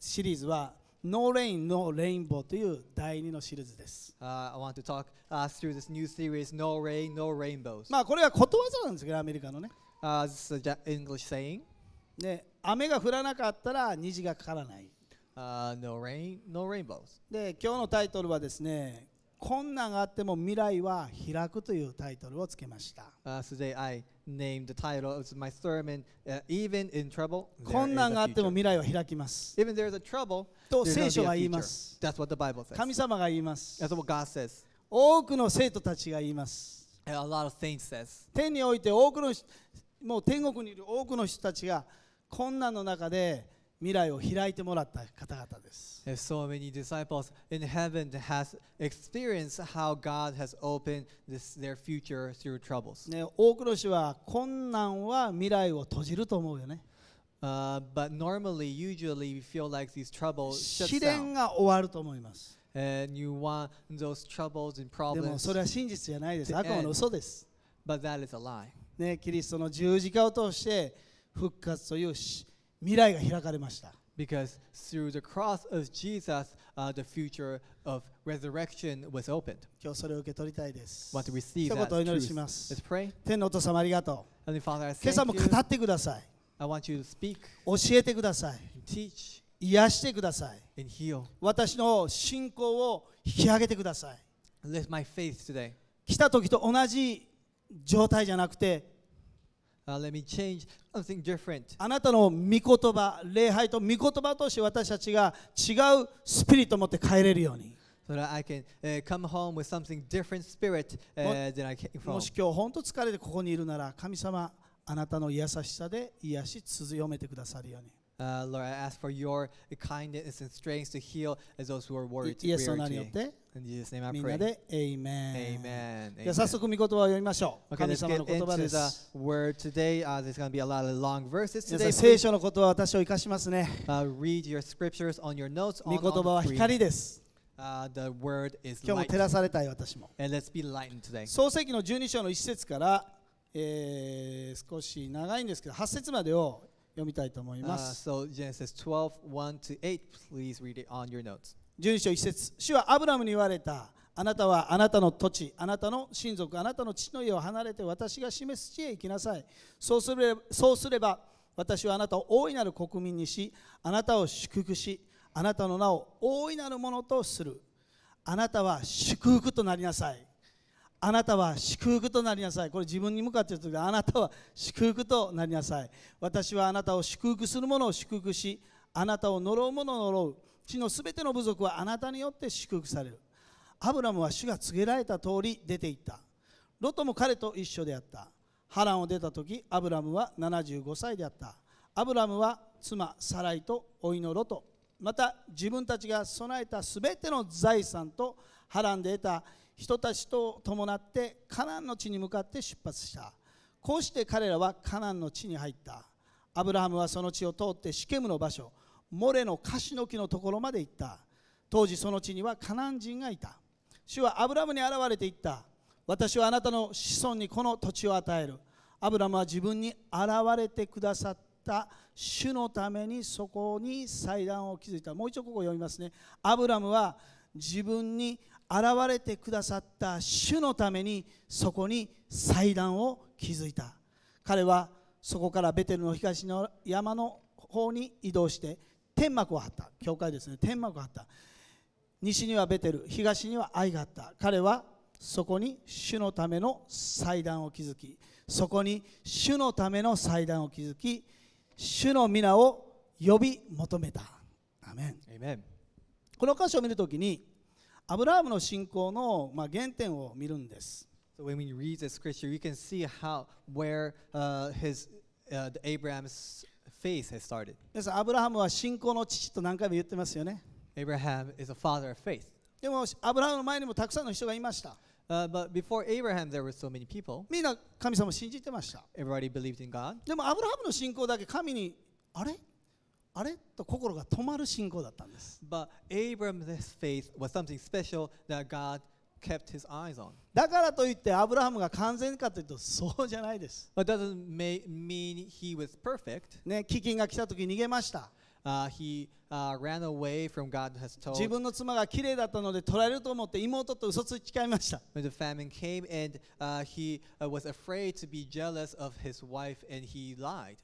シリーズはノーレイン n No r a i n という第二のシリーズです。これはことわざなんですけど、アメリカのね。Uh, t h i で雨が降らなかったら虹がかからない。で今日のタイトルはですね、困難があっても未来は開くというタイトルをつけました。name the title of my sermon, uh, Even in Trouble, 困難があっても未来は開きます。even there's a trouble, と there's 聖書 gonna が be 言 a いま future. す。That's what the Bible says. 神様が言います。That's what God says. 多くの生徒たちが言います。And a lot of saints says. 天において多くの人もう天国にいる多くの人たちが困難の中で未来を開いてもらった方々です。So many disciples in heaven has experienced how God has opened this, their future through troubles. ね、多くの人は困難は未来を閉じると思うよね。Uh, but normally, usually, we feel like these troubles 試 shuts 練 down. が終わると思います。And you want those troubles and でも problems, それは真実じゃないです。The 悪魔の嘘です。but that is a lie. ね、キリストの十字架を通して復活というし未来が開かれました。Because through the cross of Jesus,、uh, the future of resurrection was opened. 今日それを受け取りたいです。Want to receive 一言お祈りします。Let's pray. 天のお父様ありがとう。Father, I thank 今朝も語ってください。I want you to speak. 教えてください。Teach. 癒してください。And heal. 私の信仰を引き上げてください。Lift my faith today. 来た時と同じ状態じゃなくて、Uh, let me change something different. あなたの御言葉、礼拝と御言葉として私たちが違うスピリットを持って帰れるように。So that I can、uh, come home with something different spirit、uh, than I came from. もし今日本当疲れてここにいるなら、神様、あなたの優しさで癒し続めてくださるように。Uh, Lord, I ask for your kindness and strength to heal as those who are worried. イエス様 In Jesus name I みんな pray. で「エイメ Amen. では Amen. 早速御言葉を読みましょう Okay, 神 let's 様の get 言葉 into the word today. Uh, there's going to be a lot of long verses today. 聖書の言葉は私を生かしますね Uh, read your scriptures on your notes. 御 On, 言 on 葉 the, は screen. 光です Uh, the word is 今日も light. 照らされたい私も And let's be lightened today. 創世記の12章の1節から、えー少し長いんですけど8節までを読みたいと思います。Uh, so Genesis 12, 1 to 8, please read it on your notes. 11章1節主はアブラムに言われた。あなたはあなたの土地、あなたの親族、あなたの父の家を離れて私が示す地へ行きなさい。そうすれそうすれば私はあなたを大いなる国民にし、あなたを祝福し、あなたの名を大いなるものとする。あなたは祝福となりなさい。あなたは祝福となりなさい。これ自分に向かって言うとあなたは祝福となりなさい。私はあなたを祝福する者を祝福し、あなたを呪う者を呪う。地のすべての部族はあなたによって祝福される。アブラムは主が告げられた通り出ていった。ロトも彼と一緒であった。ハランを出た時、アブラムは75歳であった。アブラムは妻サライとおいのロト、また自分たちが備えたすべての財産とハランで得た人たちと伴ってカナンの地に向かって出発したこうして彼らはカナンの地に入ったアブラハムはその地を通ってシケムの場所モレのカシの木のところまで行った当時その地にはカナン人がいた主はアブラムに現れていった私はあなたの子孫にこの土地を与えるアブラムは自分に現れてくださった主のためにそこに祭壇を築いたもう一度ここ読みますねアブラムは自分に現れてくださった主のためにそこに祭壇を築いた彼はそこからベテルの東の山の方に移動して天幕を張った教会ですね天幕を張った西にはベテル東には愛があった彼はそこに主のための祭壇を築きそこに主のための祭壇を築き主の皆を呼び求めたアメンこの箇所を見るときにアブラハムの信仰の、まあ、原点を見るんです。So when we read the scripture, we can see how where、uh, his uh, the Abraham's faith has started. 皆さん、アブラハムは信仰の父と何回も言ってますよね。Abraham is a father of faith. でも、アブラハムの前にもたくさんの人がいました。Uh, but before Abraham, there were so many people. みんな神様を信じてました。Everybody believed in God. でも、アブラハムの信仰だけ神に、あれあれと心が止まる信仰だったんです。But Abram's faith was something special that God kept his eyes on. だからといってアブラハムが完全かというとそうじゃないです。But doesn't mean he was perfect. ね、飢饉が来た時逃げました。Uh, he uh, ran away from God has told. 自分の妻が綺麗だったので取られると思って妹と嘘つき誓いました。When the famine came and、uh, he uh, was afraid to be jealous of his wife and he lied.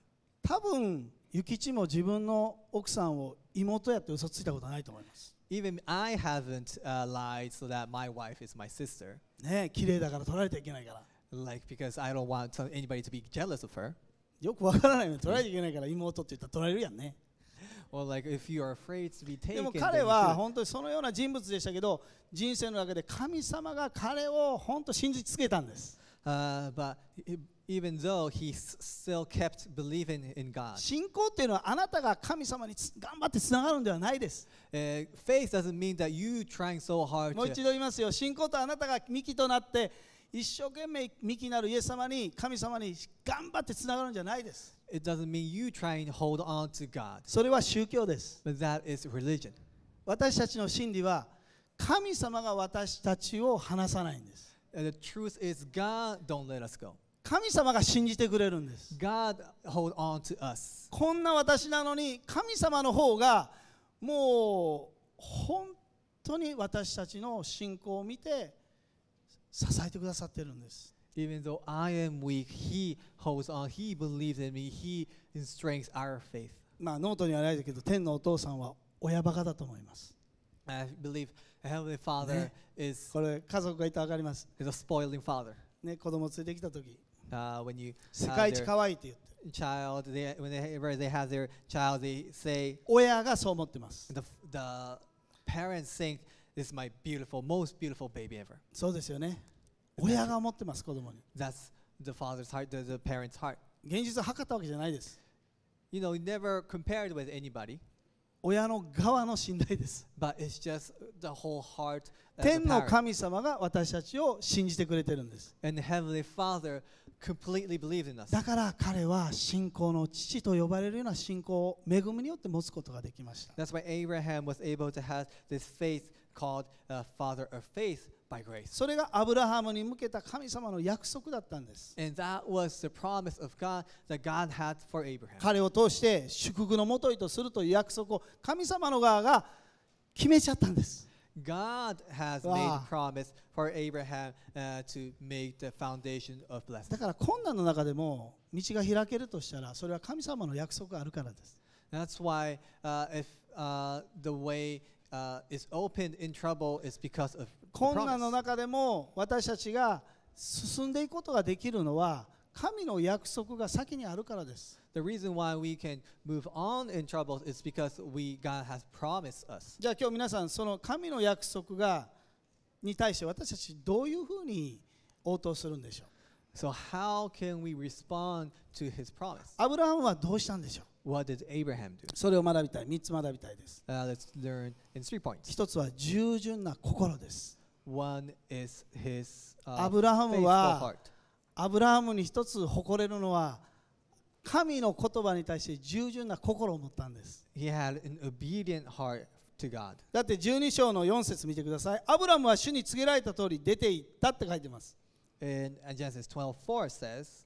多分諭吉も自分の奥さんを妹やって嘘ついたことはないと思います。Even I haven't、uh, lied so that my wife is my sister. ねえ、綺麗だから取られてはいけないから。Like because I don't want anybody to be jealous of her. よくわからないの取られていけないから妹って言ったら取られるやんね。Well, like if you are afraid to be taken, でも彼は本当にそのような人物でしたけど、人生の中で神様が彼を本当信じつけたんです。Uh, but 信仰っていうのはあなたが神様に頑張ってつながるのではないです。もう一度言いますよ。信仰とあなたが幹となって一生懸命幹なるイエス様に神様に頑張ってつながるんじゃないです。それは宗教です。But that is religion. 私たちの真理は神様が私たちを話さないんです。神様が信じてくれるんです。God hold on to us. こんな私なのに神様の方がもう本当に私たちの信仰を見て支えてくださってるんです。Even though I am weak, He holds on, He believes in me, He strengthens our faith. まあノートにはないけど天のお父さんは親バカだと思います。I believe Heavenly Father is これ家族がいたら分かります。Is a spoiling father. ね、子供連れてきた時 uh, when you 世界一可愛いって言って child they, whenever they have their child they say the, the parents think this is my beautiful most beautiful baby ever そうですよね Isn't 親が思ってます子供に that's the father's heart the, the parents heart 現実は測ったわけじゃないです you know never compared with anybody 親の側の信頼です。天の神様が私たちを信じてくれてるんです。だから彼は信仰の父と呼ばれるような信仰を恵みによって持つことができました。by grace. それがアブラハムに向けた神様の約束だったんです。And that was the promise of God that God had for Abraham. 彼を通して祝福のもといとするという約束を神様の側が決めちゃったんです。God has made promise for Abraham、uh, to make the foundation of blessing. だから困難の中でも道が開けるとしたらそれは神様の約束があるからです。That's why、uh, if uh, the way 困難の中でも私たちが進んでいくことができるのは神の約束が先にあるからです。じゃあ今日皆さんその神の約束がに対して私たちどういうふうに応答するんでしょうアブラハムはどうしたんでしょう What did Abraham do? それを学びたい。3つ学びたいです。Uh, let's learn in three points. 1つは従順な心です。One is his, uh, アブラハムはアブラハムに一つ誇れるのは神の言葉に対して従順な心を持ったんです。He had an obedient heart to God. だって12章の4節見てください。アブラムは主に告げられた通り出て行ったって書いてます。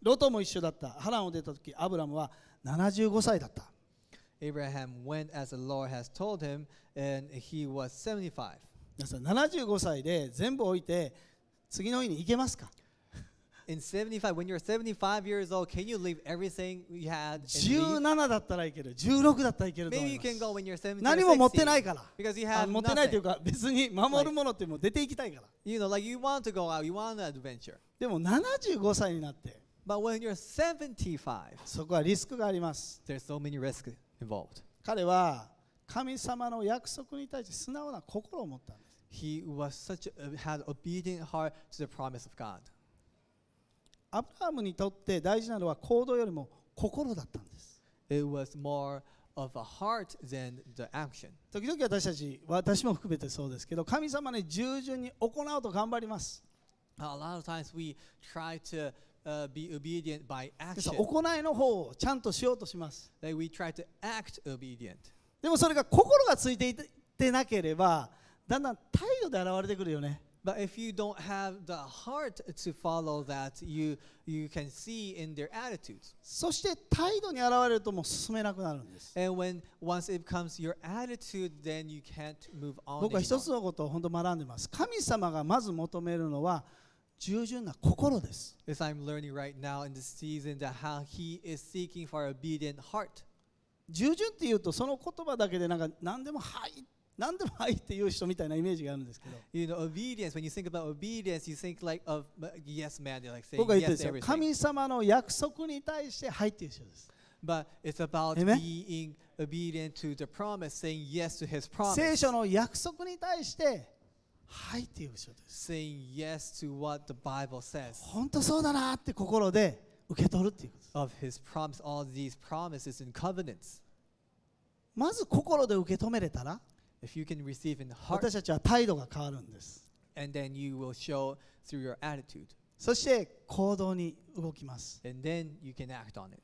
ロトも一緒だった。ハランを出た時、アブラムは75歳だった。Abraham went as the Lord has told him, and he was 7 75歳で全部置いて、次の日に行けますか In 75, when you're 75 years old, can you leave everything you had? 17だったらいける、16だったらいけると思 Maybe い you can。go when 何も持ってないから。Because you have 持ってないというか、別に守るものっても出ていきたいから。You know, like you want to go out, you want an adventure. でも75歳になって、But when you're 75, そこはリスクがあります。there's so many risks involved. 彼は神様の約束に対して素直な心を持ったんです。He was such a, had obedient heart to the promise of God. アブラハムにとって大事なのは行動よりも心だったんです。It was more of a heart than the action. 時々私たち、私も含めてそうですけど、神様に従順に行おうと頑張ります。A lot of times we try to be obedient by action. 行いの方をちゃんとしようとします。we try to act obedient. でもそれが心がついていてなければ、だんだん態度で現れてくるよね。But if you don't have the heart to follow that, you, you can see in their attitudes. そして態度に現れるともう進めなくなるんです。And when once it becomes your attitude, then you can't move on. 僕は一つのことを本当学んでいます。神様がまず求めるのは従順な心です。As I'm learning right now in this season that how he is seeking for obedient heart. 従順っていうとその言葉だけでなんか何でもはいって何でもはいって言う人みたいなイメージがあるんですけど You know, obedience, when you think about obedience, you think like of yes man, they're like saying 僕は言ってる yes んです to よ everything. 神様の約束に対してはいっていう人です But it's about Amen. being obedient to the promise, saying yes to his 聖 promise, 書の約束に対してはいっていう人です saying yes to what the Bible says 本当そうだなって心で受け取るっていうことです of his promise, all these promises and covenants. まず心で受け止めれたら If you can receive in the 私 heart, たちは態度が変わるんです and then you will show through your attitude, そして行動に動きます and then you can act on it.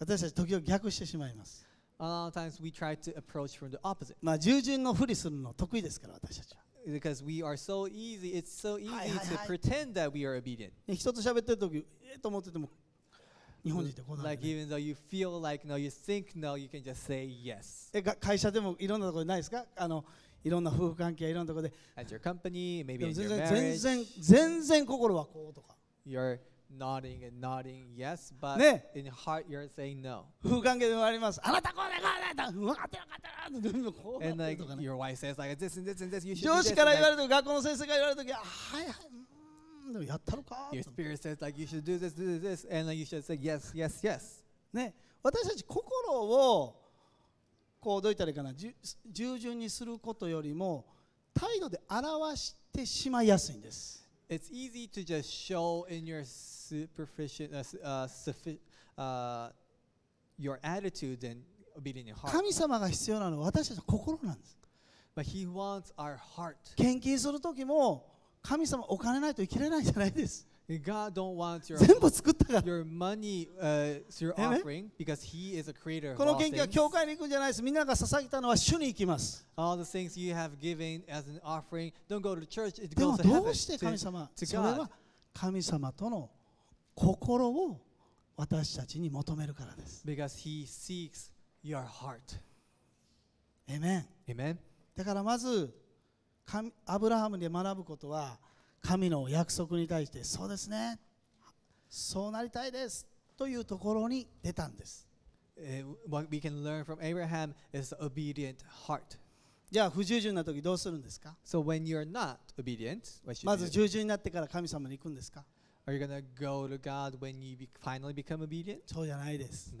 私たち時々逆してしまいます A lot of times we try to approach from the opposite まあ従順のふりするの得意ですから私たちは because we are so easy. It's so easy Hi, hi, to hi. pretend that we are obedient. ね人と喋ってる時えっと思ってても日本人ってこうなんだ、ね、Like even though you feel like no, you think no, you can just say yes. え会社でもいろんなところないですかあのいろんな夫婦関係いろんなところで。At your company, maybe in your marriage. 全然全然心はこうとか。You're nodding and nodding yes, but、ね、in heart you're saying no. 夫婦関係でもあります。あなたこうだこうだだ分かってなかったなってこうなってとかね。And like your wife says like this and this and this. You should 上司から言われるとき、学校の先生が言われるとき、あはいはい。んだやったのか Your spirit says like you should do this, do this, and you should say yes, yes, yes. ね、私たち心をこうどう言ったらいいかな従順にすることよりも態度で表してしまいやすいんです。It's easy to just show in your superficial、uh, suffi- uh, your attitude and obedient heart. 神様が必要なのは私たちの心なんです。But he wants our heart. 献金する時も神様お金ないと生きれないじゃないです。全部作ったから。この研究は教会に行くんじゃないです。みんなが捧げたのは主に行きます。どうして神様は神様との心を私たちに求めるからです。Amen. だからまず、アブラハムで学ぶことは神の約束に対してそうですねそうなりたいですというところに出たんです。じゃあ不従順な時どうするんですか、まず従順になってから神様に行くんですかそうじゃないです。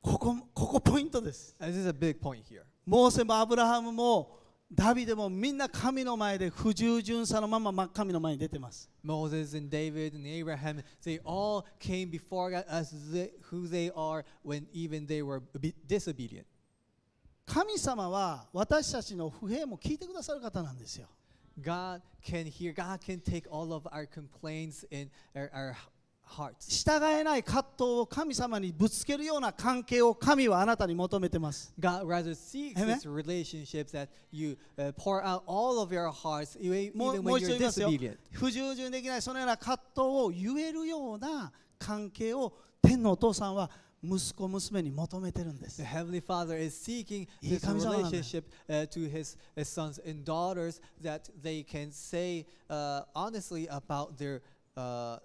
ここここポイントです。モーセもアブラハムもダビデもみんな神の前で不従順さのまま神の前に出てます。Moses and David and Abraham, they all came before God as who they are when even they were disobedient. 神様は私たちの不平も聞いてくださる方なんですよ。God can hear, God can take all of our complaints and our, our 従えない葛藤を神様にぶつけるような関係を神はあなたに求めてます。God rather seeks this relationship that you、pour out all of your hearts even when you're disobedient. 不従順できないそのような葛藤を言えるような関係を天のお父さんは息子娘に求めてるんです。The Heavenly Father is seeking this relationship、to his, s o n s and daughters that they can say、h honestly about their、uh,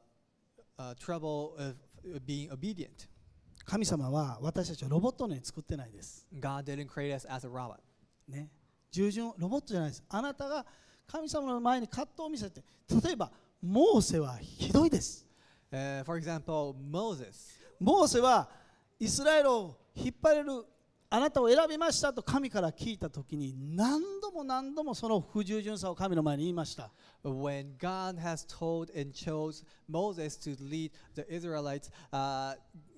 trouble of 神様は私たちをロボットのように作ってないです。God didn't create us as a robot. ね。従順、ロボットじゃないです。あなたが神様の前に葛藤を見せて、例えば、モーセはひどいです。Uh, for example, Moses. モーセはイスラエルを引っ張れるあなたを選びましたと神から聞いたときに何度も何度もその不従順さを神の前に言いました。When God has told and chose Moses to lead the Israelites,、uh,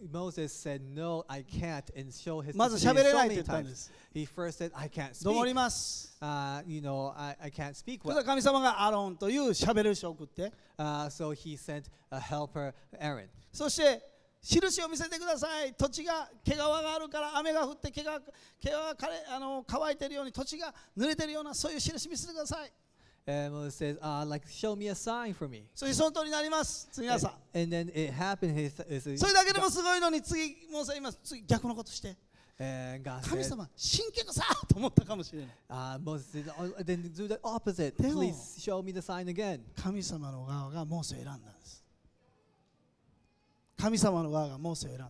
Moses said, No, I can't, and show his まず喋れないと言ったんです。He first said, I can't speak. どります。Uh, you know, I, I can't speak well. 神様がアロンという喋る人を送って、uh, so he sent a helper, Aaron. そして、印を見せてください土地が毛皮があるから雨が降って毛が毛が枯れあの乾いているように土地が濡れているようなそういう印見せてください And Moses says, uh, like, show me a sign for me. And, and then it happened. He, he, それだけでもすごいのに次、もーセ今次逆のことして。神様、神経さと思ったかもしれない。Uh, Moses said, oh, then do the opposite. Please show me the sign again. 神様の側がもーセ選んだんです。神様の側がモーセを選んだ。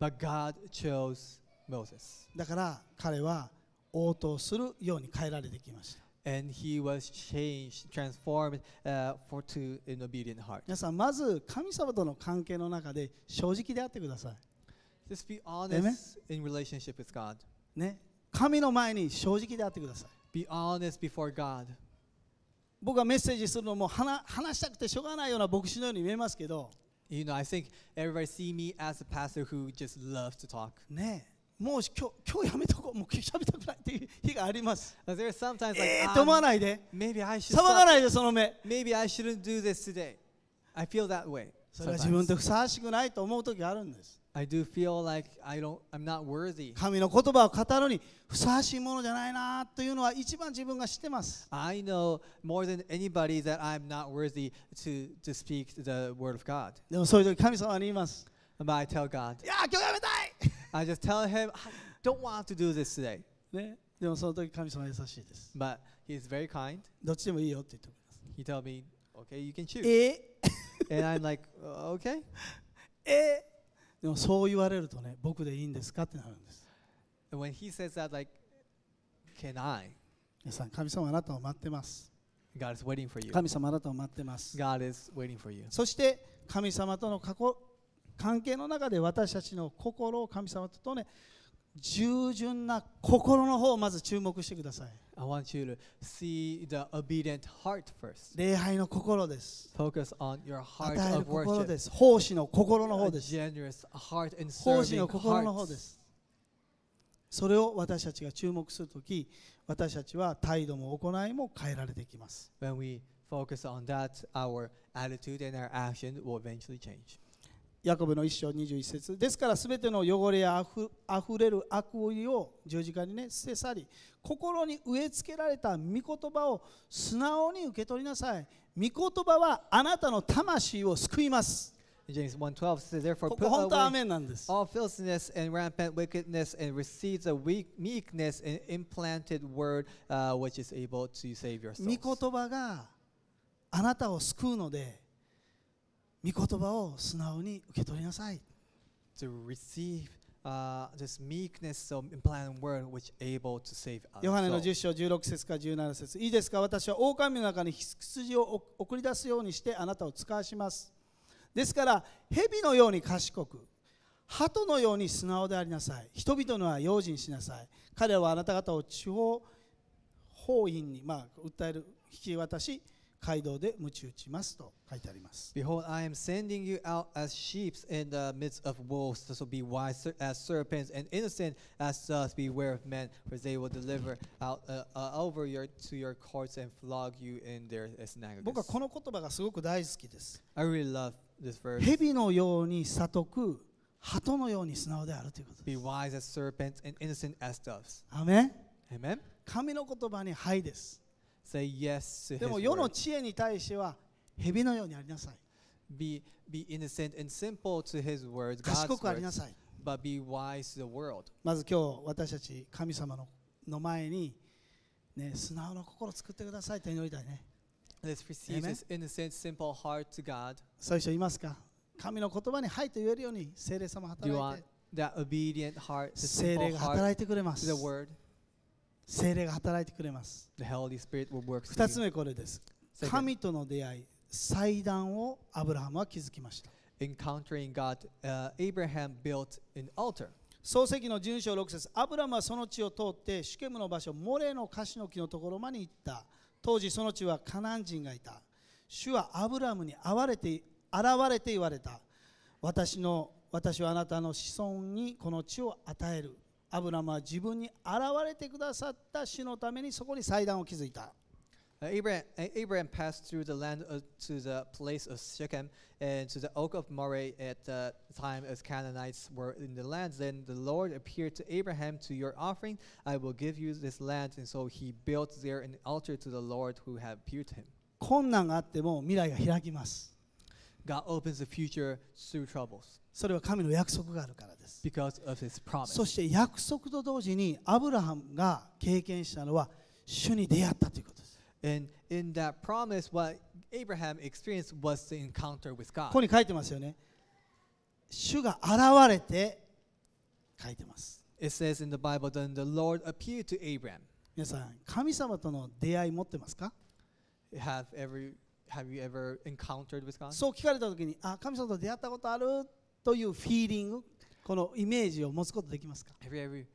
But God chose Moses. だから彼は応答するように変えられてきました。And he was changed, transformed、uh, for to an obedient heart. 皆さん、まず神様との関係の中で正直であってください。Just be honest in relationship with God. ね、神の前に正直であってください。Be honest before God. 僕がメッセージするのも話話したくてしょうがないような牧師のように見えますけど。You know, I think everybody see me as a pastor who just loves to talk. ねもう今日今日やめとこうもう今日喋りたくないっていう日があります。There sometimes like えーと思わないで。Maybe I should. 騒がないでその目。Maybe I shouldn't do this today. I feel that way. それは自分とふさわしくないと思う時あるんです。I do feel like I don't, I'm not worthy. 神の言葉を語るにふさわしいものじゃないなというのは一番自分が知ってます。I know more than anybody that I'm not worthy to, to speak the word of God. でもそういう時神様に言います。But I tell God, いや、今日やめたい I just tell him, I don't want to do this today. ね、でもその時神様は優しいです。But he is very kind. どっちでもいいよって言ってくれます。He told me, okay, you can choose. え And I'm like, okay. えでもそう言われるとね、僕でいいんですかってなるんです。when he says that, like, can I? 皆さん、神様あなたを待ってます。God is waiting for you. 神様あなたを待ってます。God is waiting for you. そして、神様との過去関係の中で私たちの心を神様ととね、従順な心の方をまず注目してください。I want you to see the obedient heart first. 礼拝の心です。Focus on your heart of worship. です。奉仕の心の方です。generous heart and serving の心の方です。それを私たちが注目するとき、私たちは態度も行いも変えられてきます。When we focus on that, our attitude and our action will eventually change. ヤコブの一章21節ですからすべての汚れやあふあふれる悪意を十字架にね捨て去り心に植え付けられた御言葉を素直に受け取りなさい御言葉はあなたの魂を救います James 1:12 says, Therefore, put away all filthiness and rampant wickedness, and receive the weak, meekness and implanted word uh, which is able to save your souls. 御言葉があなたを救うので、御言葉を素直に受け取りなさい。To receive Uh, this meekness of implant word which able to save us. ヨハネの10章16節から17節いいですか私は狼の中に羊を送り出すようにしてあなたを使わします。ですから蛇のように賢く鳩のように素直でありなさい。人々のは用心しなさい。彼らはあなた方を地方法院に、まあ、訴える引き渡し街道で鞭打ちますと書いてあります。Behold, I am sending you out as sheep in the midst of wolves, so be wise as serpents and innocent as doves. Beware of men, for they will deliver out uh, uh, over your to your courts and flog you in their synagogues. 僕はこの言葉がすごく大好きです。I really love this verse. 蛇のように悟く、鳩のように素直であるということです。Be wise as serpents and innocent as doves. アメン。アメン。神の言葉にはいです。Say yes to でも his 世の word. 知恵に対しては蛇のようにありなさい Be, be innocent and simple to his words, 賢 God's くありな words, さい but be wise to the world. まず今日私たち神様のの前に、ね、素直な心を作ってくださいと祈りたいね Let's receive Amen. this innocent, simple heart to God. そういう人いますか神の言葉に「はい」と言えるように聖霊様 Do you 働い want て that obedient heart, the 聖霊 simple が働い heart てくれま to す the word? 精霊が働いてくれます。二つ目これです。神との出会い、祭壇をアブラハムは築きました。Encountering God,、uh, Abraham built an altar. 創世記の順章6節アブラムはその地を通ってシュケムの場所モレのカシの木のところまで行った当時その地はカナン人がいた主はアブラムに現れて現れて言われた私の私はあなたの子孫にこの地を与えるアブラムは自分に現れてくださった主のためにそこに祭壇を築いた。Abraham, uh, Abraham passed through the land of, to the place of Shechem and to the oak of Moreh at the time as Canaanites were in the land. Then the Lord appeared to Abraham to your offering. I will give you this land. And so he built there an altar to the Lord who had appeared to him. God opens the future through troubles. それは神の約束があるからです。そして約束と同時にアブラハムが経験したのは主に出会ったということです。And in that promise, what Abraham experienced was the encounter with God. ここに書いてますよね。主が現れて書いてます。It says in the Bible, then the Lord appeared to Abraham. 皆さん、神様との出会い持ってますか have, every, have you ever encountered with God? そう聞かれたときに、あ、神様と出会ったことあるってというフィーリングこのイメージを持つことできますか Have you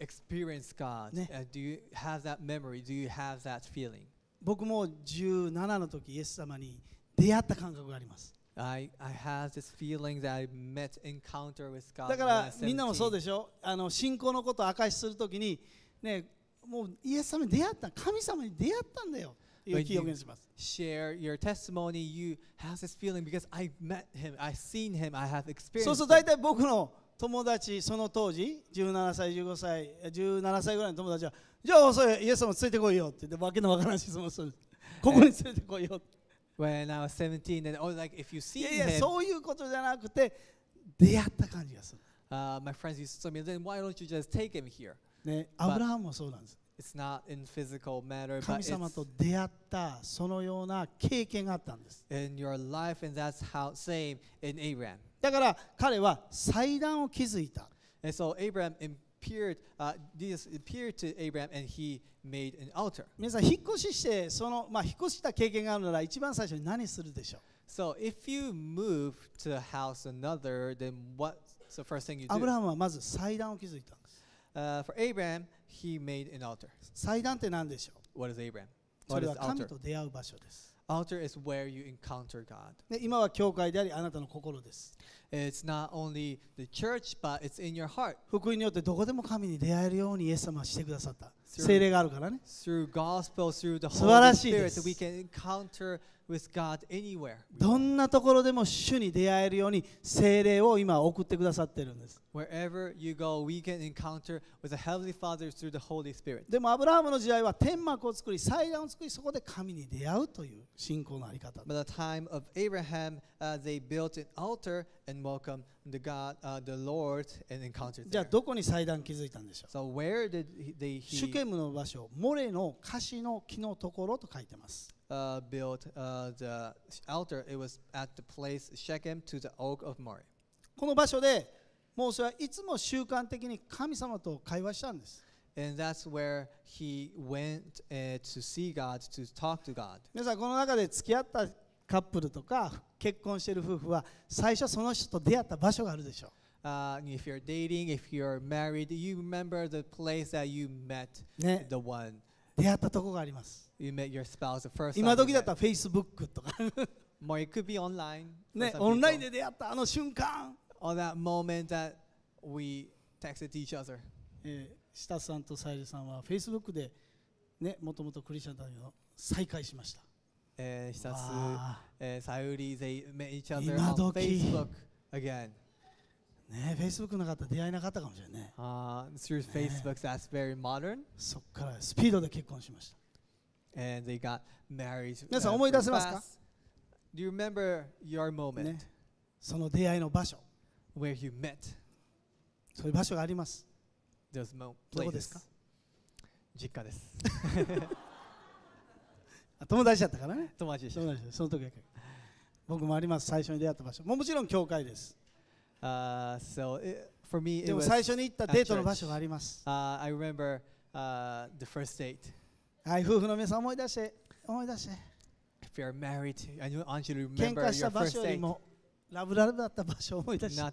ever experienced God?、ね uh, do you have that memory? Do you have that feeling? 僕も17の時、イエス様に出会った感覚があります。I, I have this feeling that I met encounter with God だからみんなもそうでしょあの信仰のことを明かしするときに、ね、もうイエス様に出会った神様に出会ったんだよ気を表現します。Share your testimony, you have this feeling because I met him, I seen him, I have experienced. そうすると大体僕の友達、その当時、17歳、15歳、17歳ぐらいの友達は、じゃあ、それイエス様ついてこいよって言って、わけのわからん質問する。ここに連れてこいよって。When I was 17, and oh, like, if you see him, いやいや、そういうことじゃなくて、出会った感じがする。Uh, my friends used to tell me, then why don't you just take him here? ね、アブラハムもそうなんです。It's not in physical matter, 神 but 様と it's 出会ったそのような経験があったんです in your life, and that's how same in Abraham. だから彼は祭壇を築いた And so Abraham appeared, uh, Jesus appeared to Abraham, and he made an altar. 皆さん引っ越ししてその、まあ、引っ越した経験があるなら一番最初に何するでしょ So if you move to a house another, then what's the first thing you うアブ do? ラハムはまず祭壇を築いたんです Uh, for Abraham, He made an altar. 祭壇って何でしょう What is Abraham? それは神と出会う場所です。Altar is where you encounter God. で今は教会でありあなたの心です。It's not only the church, but it's in your heart. 福音によってどこでも神に出会えるようにイエス様はしてくださった。聖霊があるからね。Through gospel, through the 素晴ら Holy しいで Spirit, we can encounter どんなところでも主に出会えるように精霊を今送ってくださってるんです。でもアブラハムの時代は天幕を作り、祭壇を作り、そこで神に出会うという信仰のあり方。the time of Abraham,、uh, they built an altar and welcomed the God,、uh, the Lord, and encountered. じゃあどこに祭壇築いたんでしょう。So where did they? He... シュケムの場所、モレの樫の木のところと書いてます。uh, built uh, the altar, it was at the place Shechem to the oak of Mori. この場所でモーセはいつも習慣的に神様と会話したんです。And that's where he went、uh, to see God, to talk to God. 皆さん、この中で付き合ったカップルとか結婚している夫婦は最初その人と出会った場所があるでしょう。Uh, if you're dating, if you're married, you remember the place that you met、ね、the one. 出会ったとこがあります。You met your spouse the first 今時だったら Facebook とか。もう it could be online. ね、オンラインで出会ったあの瞬間。Or that moment that we texted each other. えー、シタさんとサイルさんは Facebook で、ね、もともとクリスチャンだけど再会しました。えー、シタス、えー、サユリ、they met each other on Facebook again. ね、Facebook なかったら出会えなかったかもしれない modern. そこからスピードで結婚しました。And they got married. 皆さん思い出せますか Do you remember your moment?、ね、その出会いの場所。Where you met. そういう場所があります。t h e e s どこですか実家です。友達だったからね。友達でした。その時僕もあります、最初に出会った場所。ももちろん教会です。Uh, so it, for me, で it も was 最初に行ったデートの場所があります。uh, I remember uh, the first date. If you you're married, I know I want you to remember your first date. Not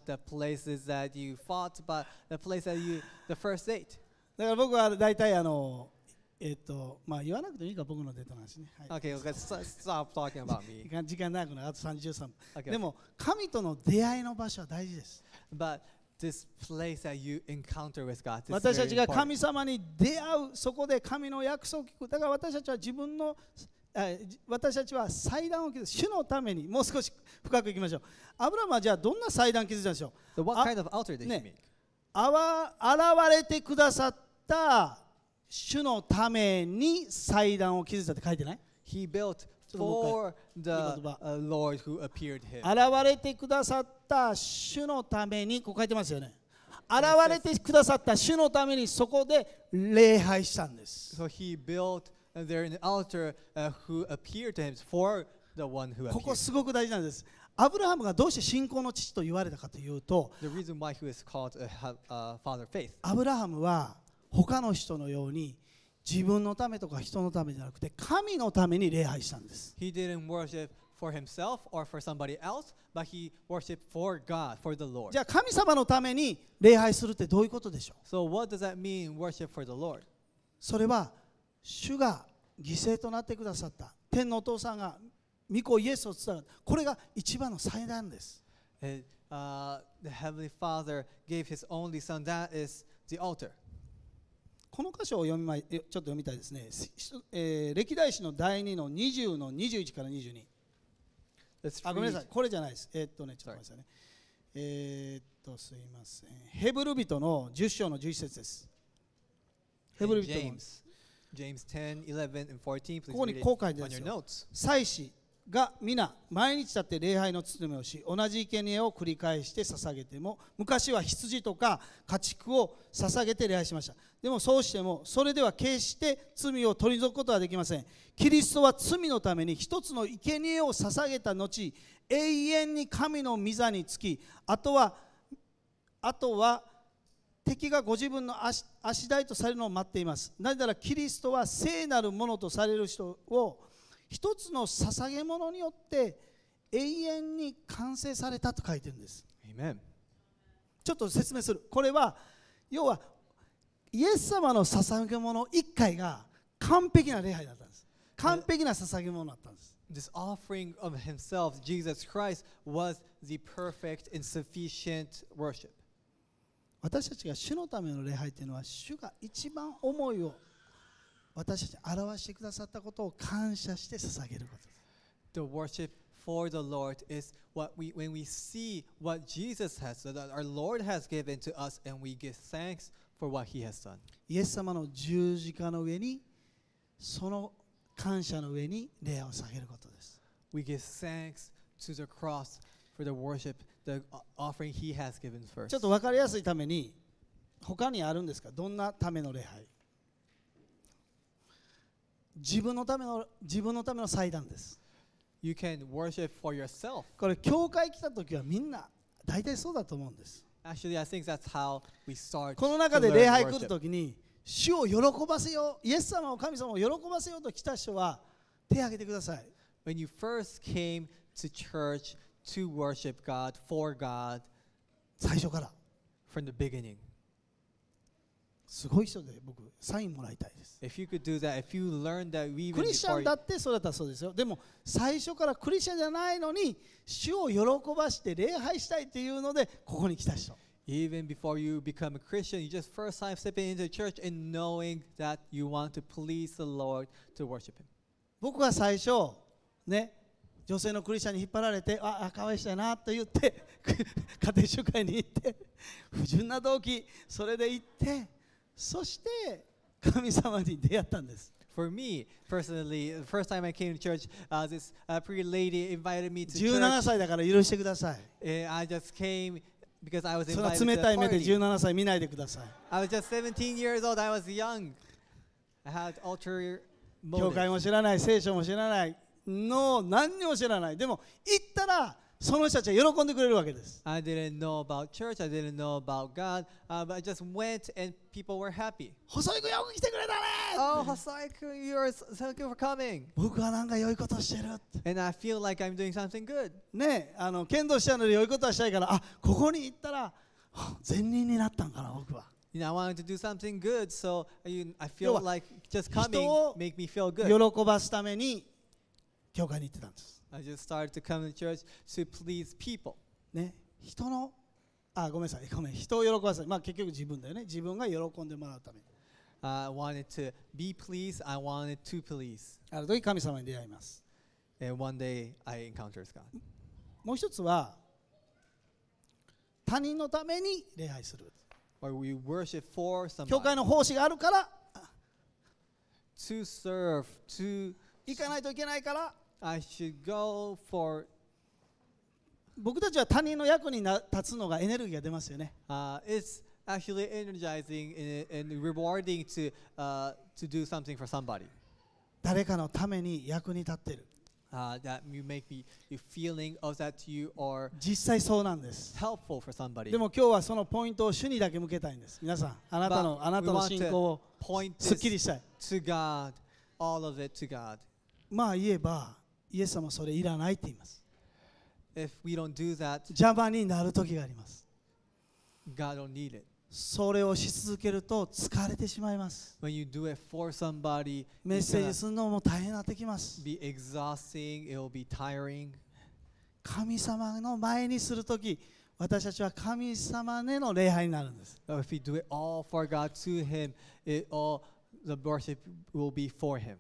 the places that you fought, but the place that you, the first date. ら僕は大体あの、えっと、まあ言わなくてもいいか、僕のデーね。はい、okay, okay, stop talking about me. 時間長くなる、あとでも、神との出会いの場所は大事です。But this place that you encounter with God, 私たちが神様に出会う、そこで神の約束を聞く。だから私たちは自分の私たちは祭壇を築く主のためにもう少し深くいきましょうアブラマはじゃあどんな祭壇を築いたんでしょう、so what kind of altar did he make?、ね、現れてくださった主のために祭壇を築いたって書いてない He built for the Lord who appeared him. 現れてくださった主のために、こう書いてますよね。現れてくださった主のためにそこで礼拝したんです。So he built there an altar、uh, who appeared to him for the one who appeared. ここすごく大事なんです。アブラハムがどうして信仰の父と言われたかというと、the reason why he was called a, a father faith. アブラハムは他の人のように自分のためとか人のためじゃなくて神のために礼拝したんです。He didn't worship for himself or for somebody else, but he worshiped for God, for the Lord. じゃあ神様のために礼拝するってどういうことでしょう So what does that mean, worship for the Lord? それは主が犠牲となってくださった天のお父さんが御子イエスを伝わるこれが一番の最大です。a uh, the Heavenly Father gave his only son, that is the altar. この箇所を読みまちょっと読みたいですね、えー、歴代史の第2の20の21から22あごめんなさいこれじゃないですえー、っとねちょっと待ってくださいねえー、っとすいませんヘブル人の10章の11節ですヘブル人の 10, 1 1ここにこう書いてありまです祭司が皆毎日だって礼拝の務めをし同じ生贄を繰り返して捧げても昔は羊とか家畜を捧げて礼拝しましたでもそうしてもそれでは決して罪を取り除くことはできませんキリストは罪のために一つの生贄を捧げた後永遠に神の御座につきあとはあとは敵がご自分の足足台とされるのを待っていますなぜならキリストは聖なるものとされる人を一つの捧げ物によって永遠に完成されたと書いてるんですちょっと説明するこれは要はイエス様の捧げ物1回が完璧な礼拝だったんです。完璧な捧げ物だったんです。This offering of himself, Jesus Christ, was the perfect and sufficient worship. 私たちが主のための礼拝というのは主が一番思いを私たちに表してくださったことを感謝して捧げることです。The worship for the Lord is what we, when we see what Jesus has, that our Lord has given to us, and we give thanks for what he has done. イエス様の十字架の上にその感謝の上に礼を下げることです。We give thanks to the cross for the worship, the offering he has given first. ちょっと分かりやすいために他にあるんですかどんなための礼拝自分のための自分のための祭壇です。You can worship for yourself. これ教会来た時はみんな大体そうだと思うんです。Actually, I think that's how we start この中で礼拝来るときに、主を喜ばせよう、イエス様を神様を喜ばせようと来た人は手を挙げてください。When you first came to church to worship God, for God, 最初から。From the beginning. すごい人で僕サインもらいたいです。If you could do that, if you learn that we クリスチャンだってそうだったそうですよ。でも最初からクリスチャンじゃないのに主を喜ばして礼拝したいっていうのでここに来た人。Even before you become a Christian, you just first time stepping into the church and knowing that you want to please the Lord to worship Him. 僕は最初ね女性のクリスチャンに引っ張られてああかわいそうやなと言って家庭集会に行って不純な動機それで行って。そして神様に出会ったんです。For me, personally, the first time I came to church, uh, this uh, pretty lady invited me to church. 17歳だから許してください。And I just came because I was invited to the party. その冷たい目で17歳見ないでください。I was just 17 years old, I was young. I had ulterior motives. 教会も知らない、聖書も知らない、の何にも知らない。でも、行ったら、その人たちは喜んでくれるわけです。I didn't know about church, I didn't know about God,、uh, but I just went and people were happy. 細い君よく来てくれたね Oh, 細い君、you're, thank you for coming. 僕はなんか良いことしてる And I feel like I'm doing something good. ねあの、剣道したので良いことはしたいから、あここに行ったら、善人になったんかな、僕は。You know, I wanted to do something good, so I feel like just coming make me feel good. 喜ばすために教会に行ってたんです。I just started to come to church to please people. ね、人の、あ、ごめんなさい、ごめん、人を喜ばせる。まあ結局自分だよね。自分が喜んでもらうために。I wanted to be pleased, I wanted to please. ある時神様に出会います。And one day I encounters God. もう一つは、他人のために礼拝する。Or we worship for somebody. 教会の奉仕があるから、to serve, to 行かないといけないから、I should go for 僕たちは他人の役に立つのがエネルギーが出ますよね。Uh, it's actually energizing and rewarding to,、uh, to do something for somebody. 誰かのために役に立ってる。Uh, that you make me you feeling of that you are 実際そうなんです。helpful for somebody. でも今日はそのポイントを主にだけ向けたいんです。皆さん、あなたのあなたの信仰をすっきりしたい。To God, all of it to God. まあ言えば、イエス様それいらないって言います。If we don't do that, 邪魔になる時があります。God don't need it. それをし続けると疲れてしまいます。When you do it for somebody, メッセージするのも大変になってきます。Be exhausting, it'll be tiring. 神様の前にするとき、私たちは神様への礼拝になるんです。If we do it all for God to Him, it all, the worship will be for Him.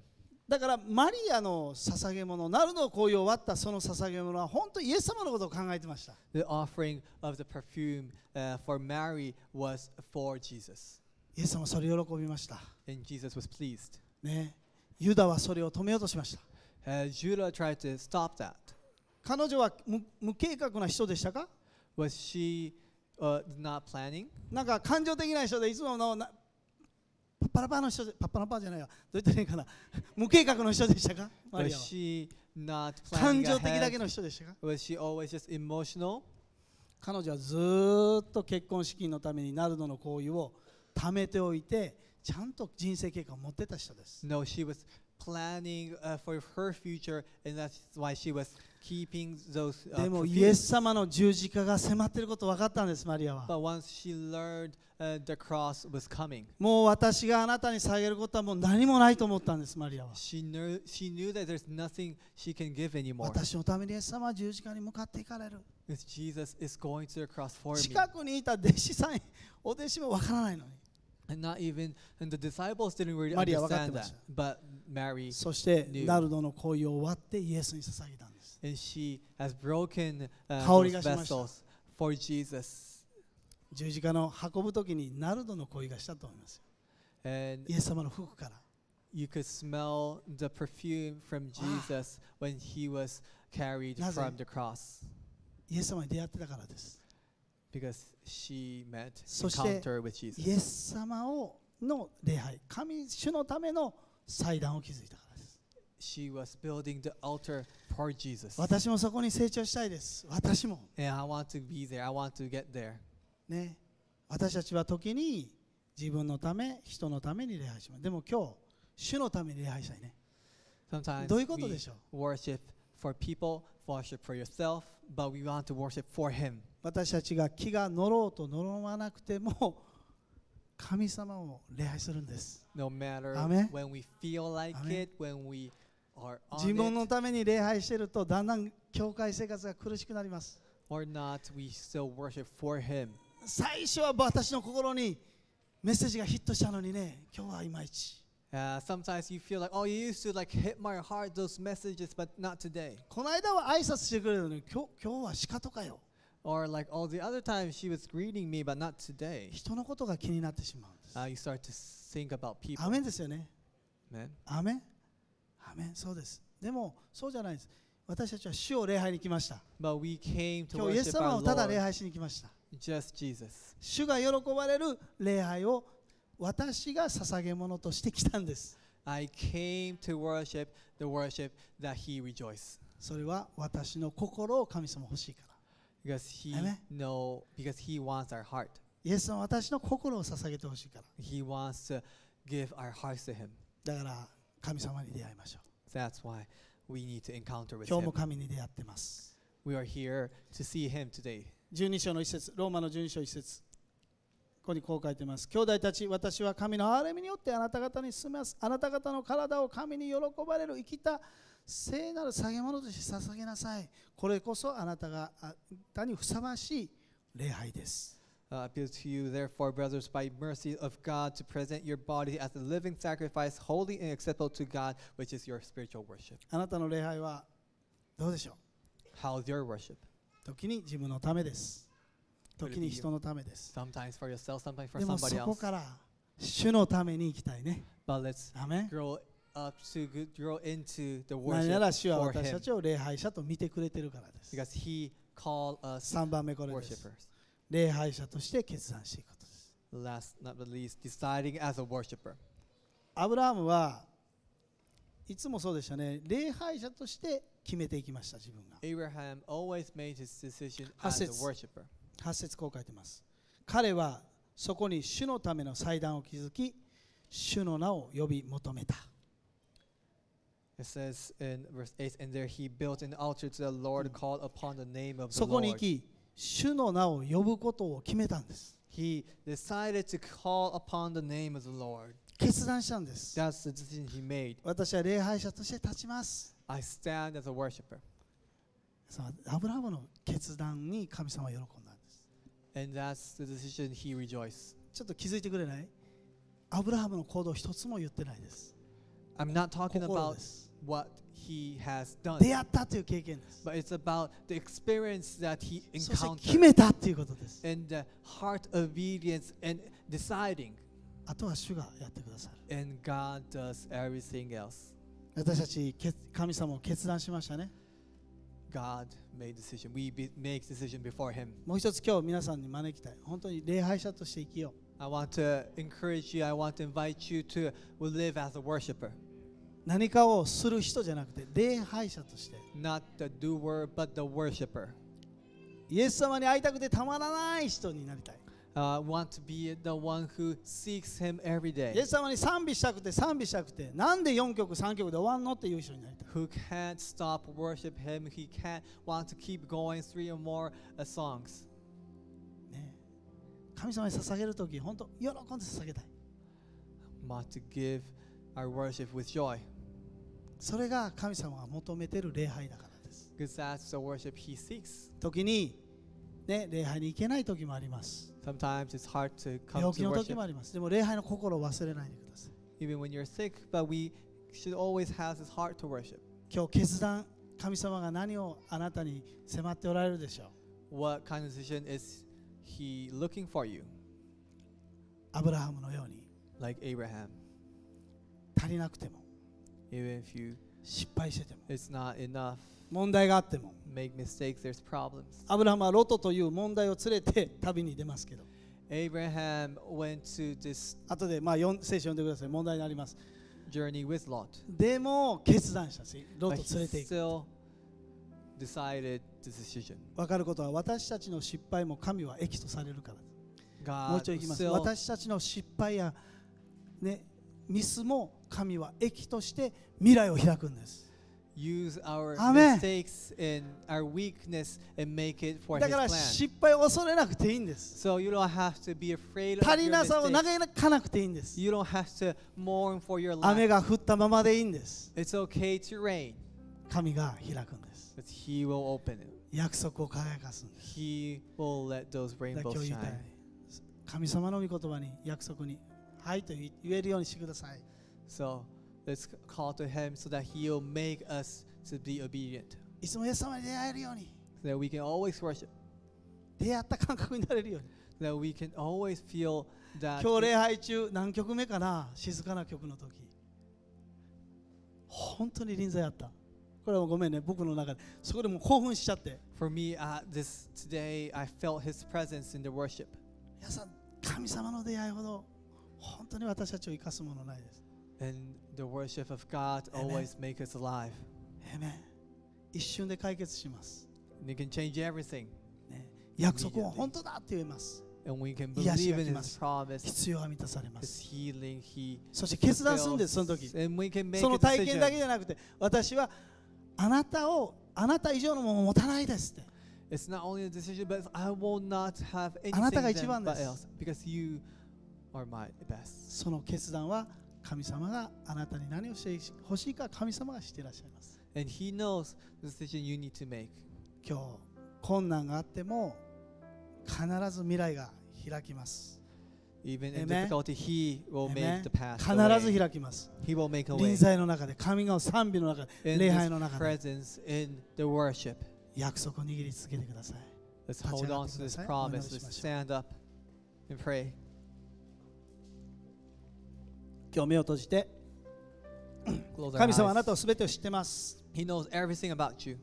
だからマリアの捧げ物、ナルの行為を割ったその捧げ物は本当にイエス様のことを考えてました。The offering of the perfume、uh, for Mary was for Jesus. イエス様はそれを喜びました。And Jesus was pleased. ね、ユダはそれを止めようとしました。Uh, Judah tried to stop that. 彼女は無無計画な人でしたか Was she、uh, not planning? なんか感情的な人でいつものなパッパラパーの人パッパラパーじゃないよどう言ったらいいかな 無計画の人でしたかマリア感情的だけの人でしたか was she always just emotional? 彼女はずっと結婚資金のためにナルドの行為を貯めておいてちゃんと人生計画を持ってた人です No, she was planning、uh, for her future and that's why she was keeping those、uh, でもイエス様の十字架が迫っていることわかったんですマリアは But once she learned the cross was coming. もう私があなたに下げることはもう何もないと思ったんです、マリアは。She knew, she knew that there's nothing she can give anymore. 私のためにイエス様は十字架に向かっていかれる。Jesus is going to the cross for me. 近くにいた弟子さん、お弟子もわからないのに。And not even, and the disciples didn't really understand that. But Mary そして、knew. ナルドの恋を割ってイエスに捧げたんです。And she has broken、uh, those vessels for Jesus. 十字架の運ぶ時にナルドの恋がしたと思いますよ。イエス様の服から。You could smell the perfume from Jesus when he was carried from the cross. イエス様に出会ってたからです。Because she met, encounter with Jesus. イエス様をの礼拝、神主のための祭壇を築いたからです。She was building the altar for Jesus. 私もそこに成長したいです。私も。And I want to be there. I want to get there. ね、私たちは時に自分のため人のために礼拝しますでも今日主のために礼拝したいねどういうことでしょう worship for people, worship for yourself, but we want to worship for Him. 私たちが気が乗ろうと乗わなくても神様を礼拝するんです。No matter when we feel like it, when we are on it, 自分のために礼拝しているとだんだん教会生活が苦しくなります。Or not, we still worship for Him. 最初は私の心にメッセージがヒットしたのにね、今日はいまいち。Uh, sometimes you feel like, oh, you used to like hit my heart those messages, but not today. この間は挨拶してくれたのに、今日今日は仕方かよ。Or like all the other times she was greeting me, but not today. 人のことが気になってしまうんです。Uh, you start to think about people. アメンですよね。Amen? アメンアメンそうです。でもそうじゃないです。私たちは主を礼拝に来ました。But we came to 今日、イエス様をただ礼拝しに来ました。Just Jesus. 主が喜ばれる礼拝を私が捧げ物としてきたんです。I came to worship the worship that he r e j o i c e d それは私の心を神様欲しいから。Because he, know, because he wants our heart. イエスは私の心を捧げてほしいから。He wants to give our hearts to him. だから神様に出会いましょう。That's why we need to encounter with him. 今日も神に出会ってます。We are here to see him today. 12章の一節ローマの12章一節ここにこう書いてます兄弟たち私は神の憐れみによってあなた方に進めますあなた方の体を神に喜ばれる生きた聖なる下げ物として捧げなさいこれこそあなたがにふさわしい礼拝です u a p p e a l to you, therefore, brothers, by mercy of God, to present your body as a living sacrifice, holy and acceptable to God, which is your spiritual worship. How's your worship? 時に自分のためです。時に人のためです。Yourself, でもそこから主のために行きたいね。何なら主は私たちを礼拝者と見てくれてるからです。3番目これです。礼拝者として決断していくことです。Last not least, deciding as a worshiper. アブラハムはいつもそうでしたね。礼拝者として決断していくことです。決めていきました自分が Abraham always made his decision as a worshiper. 8節こう書いてます彼はそこに主のための祭壇を築き主の名を呼び求めた It says in verse 8, and there he built an altar to the Lord, called upon the name of the Lord. He decided to call upon the name of the Lord. That's the decision he made. I stand as a worshiper. そのアブラハムの決断に神様は喜んだんです。And that's the decision he rejoiced. ちょっと気づいてくれないアブラハムの行動一つも言ってないです。I'm not talking about what he has done. 出会ったという経験です。But it's about the experience that he encountered. そして決めたということです。And the heart obedience and deciding. あとは主がやってくださる。And God does everything else. 私たち神様を決断しましたね。God made decision. We be, make decision before Him. もう一つ今日皆さんに招きたい。本当に礼拝者として生きよう。I want to encourage you, I want to invite you to live as a worshiper. 何かをする人じゃなくて、礼拝者として。Not the doer, but the worshiper. イエス様に会いたくてたまらない人になりたい。uh, want to be the one who seeks Him every day. イエス様に賛美したくて賛美したくてなんで4曲3曲で終わんのっていう人になりたい Who can't stop worship Him, He can't want to keep going three or more、uh, songs. ね神様に捧げるとき本当喜んで捧げたい want to give our worship with joy. それが神様が求めてる礼拝だからです Because that's the worship He seeks. 時にね礼拝に行けない時もあります Sometimes it's hard to come to worship, even when you're sick, but we should always have this heart to worship. 今日決断神様が何をあなたに迫っておられるでしょう What kind of decision is He looking for you? Like Abraham, even if you, 失敗してても it's not enough, 問題があっても make mistakes, there's problems. アブラハムはロトという問題を連れて旅に出ますけど Abraham went to this 後でまあ読ん聖書読んでください問題になります journey with Lot. でも決断したしロト連れていく still decided the decision. 分かることは私たちの失敗も神は益とされるからもうちょい行きます still 私たちの失敗やねミスも神は益として未来を開くんです use our mistakes and our weakness and make it for だ His から失 plan. 敗を恐れなくていいんです So you don't have to be afraid of 足 your りなさを mistakes. 嘆かなくていいんです You don't have to mourn for your 雨 lack. が降ったままでいいんです It's okay to rain, 神が開くんです but He will open it. 約束を輝かすんです He will let those だから今 rainbows 日言いたい shine. 神様の御言葉に約束にはいと言えるようにしてください So Let's call to Him so that He will make us to be obedient. いつもイエス様に出会えるように。So that we can always worship. 出会った感覚になれるように。That we can always feel that 今日礼拝中、何曲目かな静かな曲の時。本当に臨在あった。これはごめんね、僕の中で。そこでも興奮しちゃって。For me,、uh, this, today I felt His presence in the worship. 皆さん、神様の出会いほど本当に私たちを生かすものないです。And The worship of God always makes us alive. 一瞬で解決します。And it can change everything. 約束は本当だって言えます。And we can believe in His promise. 必要は満たされます。His healing, he そして決断するんです、その時。And we can make その体験だけじゃなくて、私はあなたをあなた以上のものを持たないですって。It's not only a decision, but I will not have anything あなたが一番です。Because you are my best. その決断は神様があなたに何をしてほしいか神様がしていらっしゃいます。And He knows the decision you need to make. 今日、困難があっても必ず未来が開きます。Even in difficulty, He will make the path. 必ず開きます。He will make a way. 臨在の中で、神が賛美の中で、礼拝の中で。Presence in the worship. 約束を握り続けてください。Let's hold on to this promise. Let's stand up and pray. 今日目を閉じて神様あなたをすべてを知ってます He knows everything about you.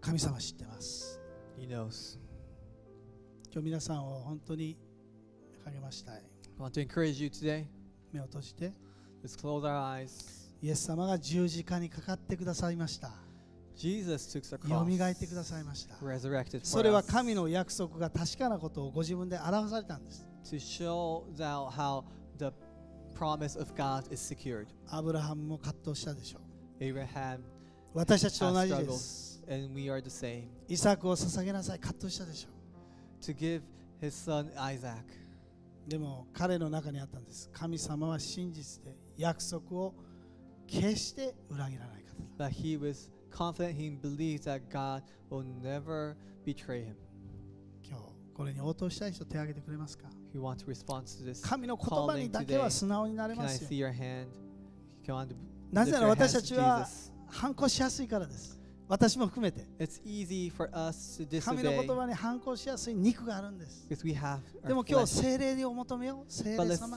神様知ってます He knows. 今日皆さんを本当に励ましたい I want to encourage you today. 目を閉じて Let's close our eyes. イエス様が十字架にかかってくださいました Jesus took the よみがえってくださいました resurrected それ for は us 神の約束が確かなことをご自分で表されたんです to show t h how promise of God is secured. アブラハムも葛藤したでしょう。Abraham 私たちと同じです。And we are the same. イサクを捧げなさい、葛藤したでしょう。To give his son Isaac. でも彼の中にあったんです。神様は真実で約束を決して裏切らない方だ。But he was confident he believed that God will never betray him. これに応答したい人手を挙げてくれますか神の言葉にだけは素直になれますよ。なぜなら私たちは反抗しやすいからです。私も含めて。神の言葉に反抗しやすい肉があるんです。でも今日、精霊お求めよ精霊様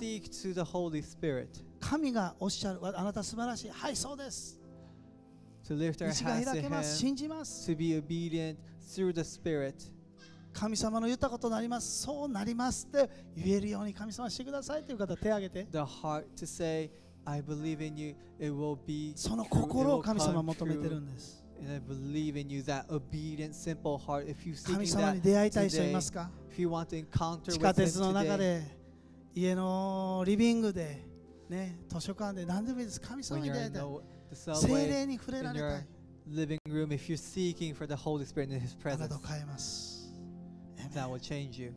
神がおっしゃる、あなた素晴らしい。はい、そうです。To lift our h to be obedient through the Spirit. 神様の言ったことになりますそうなりますって言えるように神様してくださいという方手を挙げて The heart to say I believe in you it will be その心を神様求めてるんです And I believe in you, that obedient, simple heart. If you seek that today, if you want to encounter with Him today, 家のリビングで、ね、図書館で何でもいいです。神様に出会いたい。精霊に触れられたい。living room, if you're seeking for the Holy Spirit in His presence, that will change you.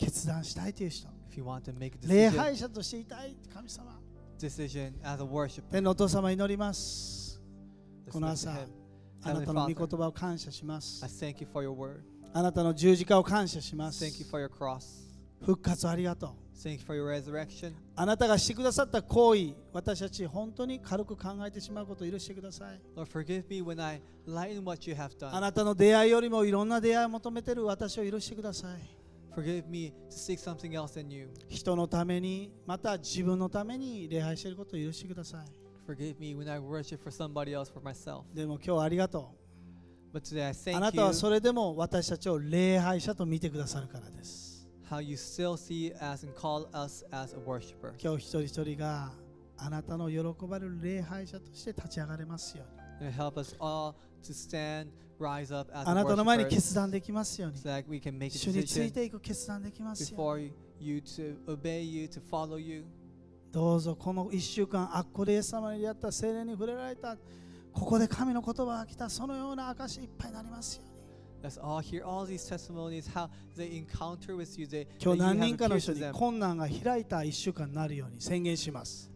決断したいという人、If you want to make a 礼 decision, 拝者としていたい、神様。decision as a worshiper. 天のお父様祈ります。この Let's 朝 lift your hand.、あなたの御言葉を感謝します。I thank you for your word. あなたの十字架を感謝します Thank you。for your cross. 復活をありがと Thank you for your resurrection. あなたがしてくださった行為、私たち本当に軽く考えてしまうことを許してください。Lord, forgive me when I lighten what you have done. あなたの出会いよりもいろんな出会いを求めている私を許してください。Forgive me to seek something else in you. 人のために、また自分のために礼拝していることを許してください。Forgive me when I worship for somebody else for myself. でも今日はありがとう。But today I thank you. あなたはそれでも私たちを礼拝者と見てくださるからです。how you still see us and call us as a worshiper. 今日一人一人があなたの喜ばれる礼拝者として立ち上がれますように。help us all to stand, rise up as あなたの前に決断できますように。So、that we can make 主についていく決断できますように。you to obey you, to follow you. どうぞこの1週間、あっこでイ様に出会った、聖霊に触れられた、ここで神の言葉が来た、そのような証いっぱいになりますように。今日何人かの人に困難が開いた1週間になるように宣言します。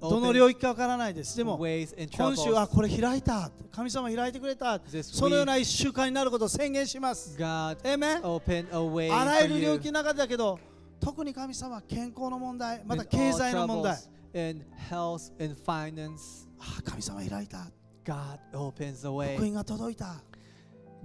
どの領域かわからないです。でも、今週はこれ開いた。神様開いてくれた。そのような1週間になることを宣言します。あらゆる領域の中だけど、特に神様は健康の問題、また経済の問題。神様開いた。God opens the way. 福音が届いた。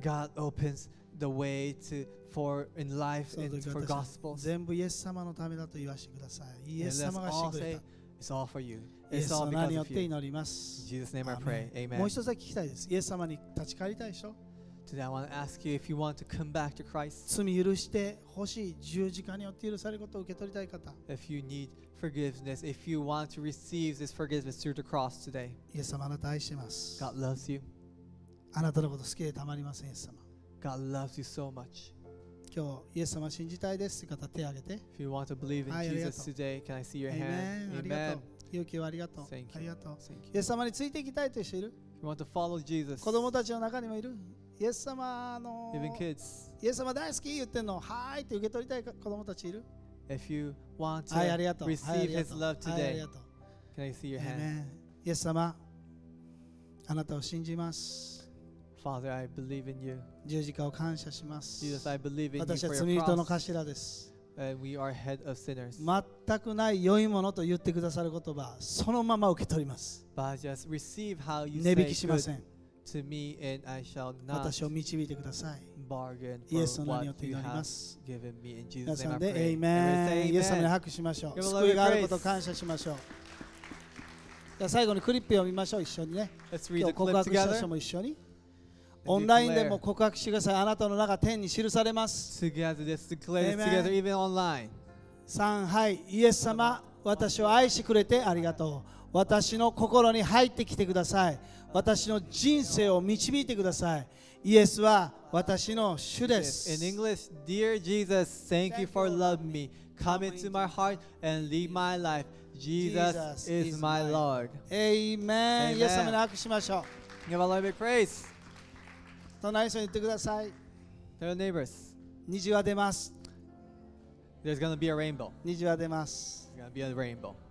God opens the way to for in life and for gospel. 全部イエス様のためだと言わせてください。イエス様がしてくれた。It's all for you. It's all because of you. In Jesus' name I pray. Amen. もう一つだけ聞きたいです。イエス様に立ち返りたい人。Today I want to ask you if you want to come back to Christ. 罪許してほしい。十字架によって許されることを受け取りたい方。If you need forgiveness if you want to receive this forgiveness through the cross today. イエス様あなた愛します God loves you. あなたのこと好きでたまりませんイエス様 God loves you so much. 今日イエス様信じたいですとい方手をげて If you want to believe in ありがとう Jesus today, can I see your ア hand? Amen. 勇気をありがとう Thank you. ありがとう Thank you. イエス様についていきたいといういる If you want to follow Jesus, 子供たちの中にもいるイエス様のイエス様大好き言ってんのはーいって受け取りたい子供たちいる If you want to receive His love today, can I see your hand? イエス様、あなたを信じます。Father, I believe in you. 十字架を感謝します。Jesus, I believe in you 私は罪人の頭です。And we are head of sinners. 全くない良いものと言ってくださる言葉、そのまま受け取ります。But just receive how you say 値引きしません。to me and I shall not 私を導いてください。bargain イエス様によって祈ります。given me in 皆 Jesus' さ name ん I で、エ pray. イメ a イエス様に m e n 拍手しましょ Give う。a いがあること感謝しましょう。じゃあ最後にクリップを見ましょう、一緒にね。l 今日告白した人も一緒に。オンラインでも告白してください。あなたの中、が天に記されます。Together, l e 三はい、イエス様、私を愛してくれてありがとう。私の心に入ってきてください。私の人生を導いてください。イエスは私の主です。In English, Dear Jesus, thank you for loving me. Come into my heart and lead my life. Jesus is my Lord. Amen. イエス様に握手しましょう。Give a Lord big praise. 隣人に言ってください。Tell your neighbors. 虹は出ます。There's gonna be a rainbow. 虹は出ます。There's gonna be a rainbow.